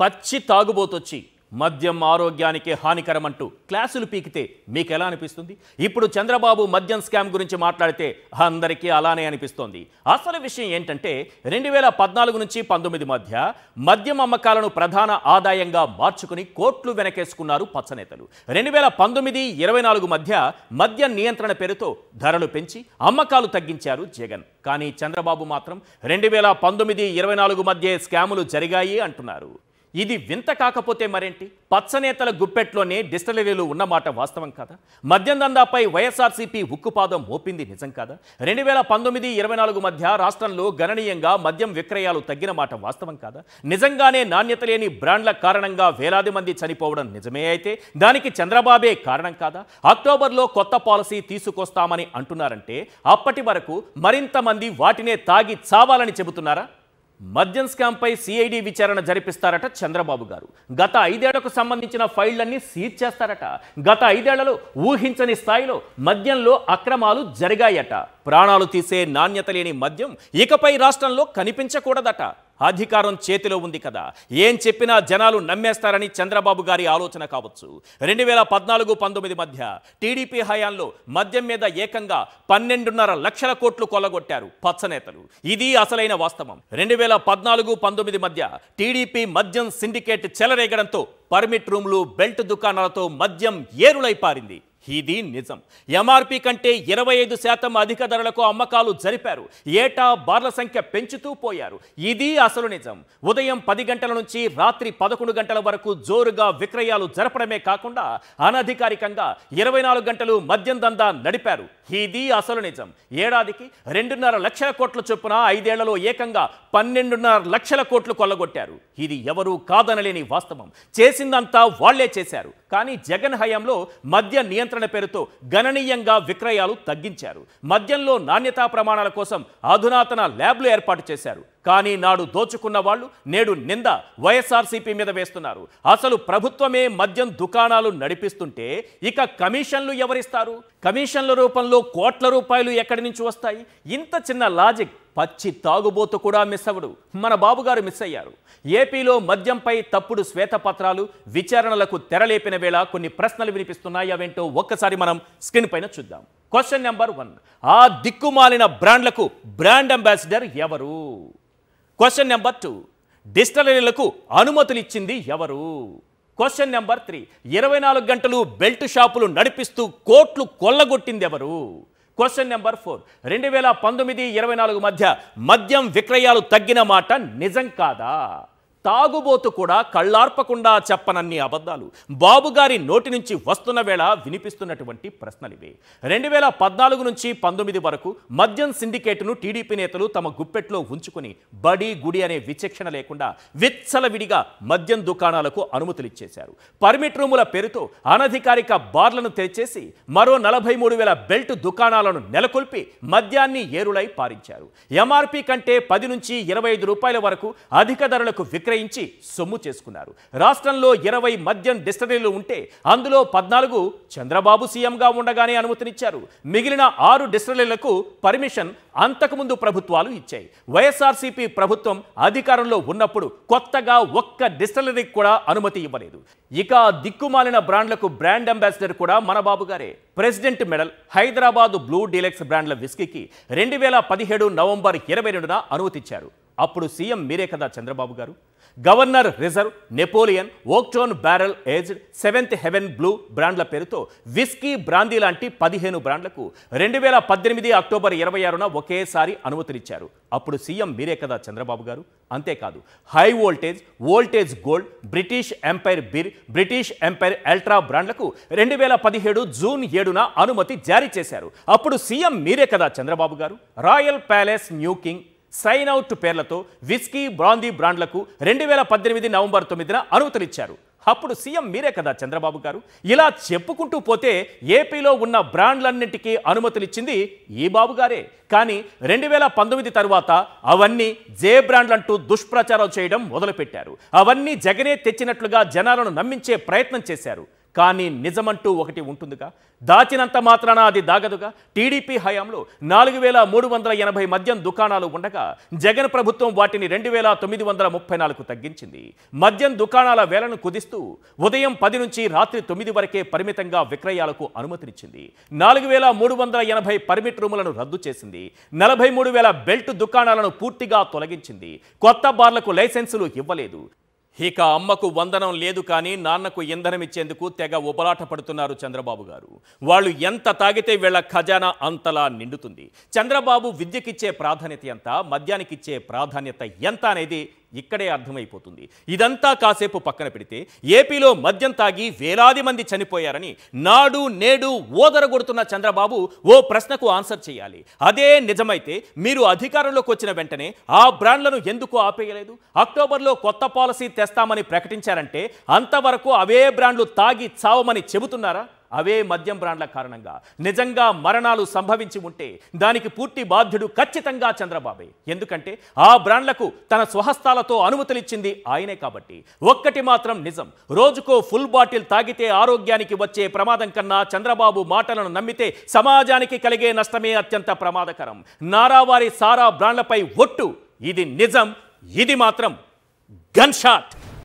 పచ్చి తాగుబోతొచ్చి మద్యం ఆరోగ్యానికి హానికరం అంటూ క్లాసులు పీకితే మీకు ఎలా అనిపిస్తుంది ఇప్పుడు చంద్రబాబు మద్యం స్కామ్ గురించి మాట్లాడితే అందరికీ అలానే అనిపిస్తోంది అసలు విషయం ఏంటంటే రెండు వేల పద్నాలుగు నుంచి పంతొమ్మిది మధ్య మద్యం అమ్మకాలను ప్రధాన ఆదాయంగా మార్చుకుని కోట్లు వెనకేసుకున్నారు పచ్చనేతలు రెండు వేల పంతొమ్మిది ఇరవై నాలుగు మధ్య మద్యం నియంత్రణ పేరుతో ధరలు పెంచి అమ్మకాలు తగ్గించారు జగన్ కానీ చంద్రబాబు మాత్రం రెండు వేల పంతొమ్మిది ఇరవై నాలుగు మధ్య స్కాములు జరిగాయి అంటున్నారు ఇది వింత కాకపోతే మరేంటి పచ్చనేతల గుప్పెట్లోనే డిస్టలరీలు ఉన్నమాట వాస్తవం కదా మద్యం దందాపై వైఎస్ఆర్సీపీ ఉక్కుపాదం మోపింది నిజం కాదా రెండు వేల పంతొమ్మిది ఇరవై నాలుగు మధ్య రాష్ట్రంలో గణనీయంగా మద్యం విక్రయాలు తగ్గిన మాట వాస్తవం కాదా నిజంగానే నాణ్యత లేని బ్రాండ్ల కారణంగా వేలాది మంది చనిపోవడం నిజమే అయితే దానికి చంద్రబాబే కారణం కాదా అక్టోబర్లో కొత్త పాలసీ తీసుకొస్తామని అంటున్నారంటే అప్పటి వరకు మరింత మంది వాటినే తాగి చావాలని చెబుతున్నారా మద్యం స్కామ్పై సిఐడి విచారణ జరిపిస్తారట చంద్రబాబు గారు గత ఐదేళ్లకు సంబంధించిన ఫైళ్లన్నీ సీజ్ చేస్తారట గత ఐదేళ్లలో ఊహించని స్థాయిలో మద్యంలో అక్రమాలు జరిగాయట ప్రాణాలు తీసే నాణ్యత లేని మద్యం ఇకపై రాష్ట్రంలో కనిపించకూడదట అధికారం చేతిలో ఉంది కదా ఏం చెప్పినా జనాలు నమ్మేస్తారని చంద్రబాబు గారి ఆలోచన కావచ్చు రెండు వేల పద్నాలుగు పంతొమ్మిది మధ్య టీడీపీ హయాంలో మద్యం మీద ఏకంగా పన్నెండున్నర లక్షల కోట్లు కొల్లగొట్టారు పచ్చనేతలు ఇది అసలైన వాస్తవం రెండు వేల పద్నాలుగు పంతొమ్మిది మధ్య టీడీపీ మద్యం సిండికేట్ చెలరేగడంతో పర్మిట్ రూమ్లు బెల్ట్ దుకాణాలతో మద్యం ఏరులై పారింది ఇది నిజం ఎంఆర్పి కంటే ఇరవై ఐదు శాతం అధిక ధరలకు అమ్మకాలు జరిపారు ఏటా బార్ల సంఖ్య పెంచుతూ పోయారు ఇది అసలు నిజం ఉదయం పది గంటల నుంచి రాత్రి పదకొండు గంటల వరకు జోరుగా విక్రయాలు జరపడమే కాకుండా అనధికారికంగా ఇరవై నాలుగు గంటలు మద్యం దందా నడిపారు ఇది అసలు నిజం ఏడాదికి రెండున్నర లక్షల కోట్ల చొప్పున ఐదేళ్లలో ఏకంగా పన్నెండున్నర లక్షల కోట్లు కొల్లగొట్టారు ఇది ఎవరూ కాదనలేని వాస్తవం చేసిందంతా వాళ్లే చేశారు కానీ జగన్ హయాంలో మద్య నియంత్రణ పేరుతో గణనీయంగా విక్రయాలు తగ్గించారు మద్యంలో నాణ్యతా ప్రమాణాల కోసం అధునాతన ల్యాబ్లు ఏర్పాటు చేశారు కానీ నాడు దోచుకున్న వాళ్ళు నేడు నింద వైఎస్ఆర్సీపీ మీద వేస్తున్నారు అసలు ప్రభుత్వమే మద్యం దుకాణాలు నడిపిస్తుంటే ఇక కమిషన్లు ఎవరిస్తారు కమిషన్ల రూపంలో కోట్ల రూపాయలు ఎక్కడి నుంచి వస్తాయి ఇంత చిన్న లాజిక్ పచ్చి తాగుబోతు కూడా మిస్ అవ్వడు మన బాబుగారు మిస్ అయ్యారు ఏపీలో మద్యంపై తప్పుడు శ్వేతపత్రాలు విచారణలకు తెరలేపిన వేళ కొన్ని ప్రశ్నలు వినిపిస్తున్నాయి అవేంటో ఒక్కసారి మనం స్క్రీన్ పైన చూద్దాం క్వశ్చన్ నెంబర్ వన్ ఆ దిక్కుమాలిన బ్రాండ్లకు బ్రాండ్ అంబాసిడర్ ఎవరు క్వశ్చన్ నెంబర్ టూ డిస్టలరీలకు అనుమతులు ఇచ్చింది ఎవరు క్వశ్చన్ నెంబర్ త్రీ ఇరవై నాలుగు గంటలు బెల్ట్ షాపులు నడిపిస్తూ కోట్లు కొల్లగొట్టింది ఎవరు క్వశ్చన్ నెంబర్ ఫోర్ రెండు వేల పంతొమ్మిది ఇరవై నాలుగు మధ్య మద్యం విక్రయాలు తగ్గిన మాట నిజం కాదా తాగుబోతు కూడా కళ్ళార్పకుండా చెప్పనన్ని అబద్ధాలు బాబుగారి నోటి నుంచి వస్తున్న వేళ వినిపిస్తున్నటువంటి ప్రశ్నలివే రెండు వేల పద్నాలుగు నుంచి పంతొమ్మిది వరకు మద్యం సిండికేట్ను టీడీపీ నేతలు తమ గుప్పెట్లో ఉంచుకుని బడి గుడి అనే విచక్షణ లేకుండా విచ్చలవిడిగా మద్యం దుకాణాలకు అనుమతులు ఇచ్చేశారు పర్మిట్ రూముల పేరుతో అనధికారిక బార్లను తెరిచేసి మరో నలభై మూడు వేల బెల్ట్ దుకాణాలను నెలకొల్పి మద్యాన్ని ఏరులై పారించారు ఎంఆర్పి కంటే పది నుంచి ఇరవై ఐదు రూపాయల వరకు అధిక ధరలకు విక్రయ విక్రయించి సొమ్ము చేసుకున్నారు రాష్ట్రంలో ఇరవై మద్యం డిస్టరీలు ఉంటే అందులో పద్నాలుగు చంద్రబాబు సీఎంగా ఉండగానే అనుమతినిచ్చారు మిగిలిన ఆరు డిస్టరీలకు పర్మిషన్ అంతకుముందు ప్రభుత్వాలు ఇచ్చాయి వైఎస్ఆర్సీపీ ప్రభుత్వం అధికారంలో ఉన్నప్పుడు కొత్తగా ఒక్క డిస్టరీకి కూడా అనుమతి ఇవ్వలేదు ఇక దిక్కుమాలిన బ్రాండ్లకు బ్రాండ్ అంబాసిడర్ కూడా మన బాబు గారే president medal Hyderabad blue deluxe బ్రాండ్ల విస్కీకి రెండు వేల పదిహేడు నవంబర్ ఇరవై రెండున అనుమతిచ్చారు అప్పుడు సీఎం మీరే కదా చంద్రబాబు గారు governor reserve Napoleon Oakton barrel aged seventh heaven blue బ్రాండ్ల పేరుతో విస్కీ బ్రాందీ లాంటి పదిహేను బ్రాండ్లకు రెండు వేల పద్దెనిమిది అక్టోబర్ ఇరవై ఆరున ఒకేసారి అనుమతులిచ్చారు అప్పుడు సీఎం మీరే కదా చంద్రబాబు గారు అంతేకాదు high voltage voltage gold British empire beer British empire ultra బ్రాండ్లకు రెండు వేల పదిహేడు జూన్ ఏడున అనుమతి జారీ చేశారు అప్పుడు సీఎం మీరే కదా చంద్రబాబు గారు royal palace new king sign out పేర్లతో విస్కీ బ్రాందీ బ్రాండ్లకు రెండు వేల పద్దెనిమిది నవంబర్ తొమ్మిదిన అనుమతులిచ్చారు అప్పుడు సీఎం మీరే కదా చంద్రబాబు గారు ఇలా చెప్పుకుంటూ పోతే ఏపీలో ఉన్న బ్రాండ్లన్నింటికీ అనుమతులిచ్చింది ఈ బాబు గారే కానీ రెండు వేల పంతొమ్మిది తరువాత అవన్నీ జే బ్రాండ్లంటూ దుష్ప్రచారం చేయడం మొదలుపెట్టారు అవన్నీ జగనే తెచ్చినట్లుగా జనాలను నమ్మించే ప్రయత్నం చేశారు కానీ నిజమంటూ ఒకటి ఉంటుందిగా దాచినంత మాత్రాన అది దాగదుగా టీడీపీ హయాంలో నాలుగు వేల మూడు వందల ఎనభై మద్యం దుకాణాలు ఉండగా జగన్ ప్రభుత్వం వాటిని రెండు వేల తొమ్మిది వందల ముప్పై నాలుగు తగ్గించింది మద్యం దుకాణాల వేలను కుదిస్తూ ఉదయం పది నుంచి రాత్రి తొమ్మిది వరకే పరిమితంగా విక్రయాలకు అనుమతినిచ్చింది నాలుగు వేల మూడు వందల ఎనభై పర్మిట్ రూములను రద్దు చేసింది నలభై మూడు వేల బెల్ట్ దుకాణాలను పూర్తిగా తొలగించింది కొత్త బార్లకు లైసెన్సులు ఇవ్వలేదు ఇక అమ్మకు వందనం లేదు కానీ నాన్నకు ఇంధనం ఇచ్చేందుకు తెగ ఉబలాట పడుతున్నారు చంద్రబాబు గారు వాళ్ళు ఎంత తాగితే వీళ్ళ ఖజానా అంతలా నిండుతుంది చంద్రబాబు విద్యకిచ్చే ప్రాధాన్యత ఎంత మద్యానికిచ్చే ప్రాధాన్యత ఎంత అనేది ఇక్కడే అర్థమైపోతుంది ఇదంతా కాసేపు పక్కన పెడితే ఏపీలో మద్యం తాగి వేలాది మంది చనిపోయారని నాడు నేడు ఓదరగొడుతున్న చంద్రబాబు ఓ ప్రశ్నకు ఆన్సర్ చేయాలి అదే నిజమైతే మీరు అధికారంలోకి వచ్చిన వెంటనే ఆ బ్రాండ్లను ఎందుకు ఆపేయలేదు అక్టోబర్లో కొత్త పాలసీ తెస్తామని ప్రకటించారంటే అంతవరకు అవే బ్రాండ్లు తాగి చావమని చెబుతున్నారా అవే మద్యం బ్రాండ్ల కారణంగా నిజంగా మరణాలు సంభవించి ఉంటే దానికి పూర్తి బాధ్యుడు ఖచ్చితంగా చంద్రబాబే ఎందుకంటే ఆ బ్రాండ్లకు తన స్వహస్తాలతో అనుమతులిచ్చింది ఆయనే కాబట్టి ఒక్కటి మాత్రం నిజం రోజుకో ఫుల్ బాటిల్ తాగితే ఆరోగ్యానికి వచ్చే ప్రమాదం కన్నా చంద్రబాబు మాటలను నమ్మితే సమాజానికి కలిగే నష్టమే అత్యంత ప్రమాదకరం నారావారి సారా బ్రాండ్లపై ఒట్టు ఇది నిజం ఇది మాత్రం గన్ షాట్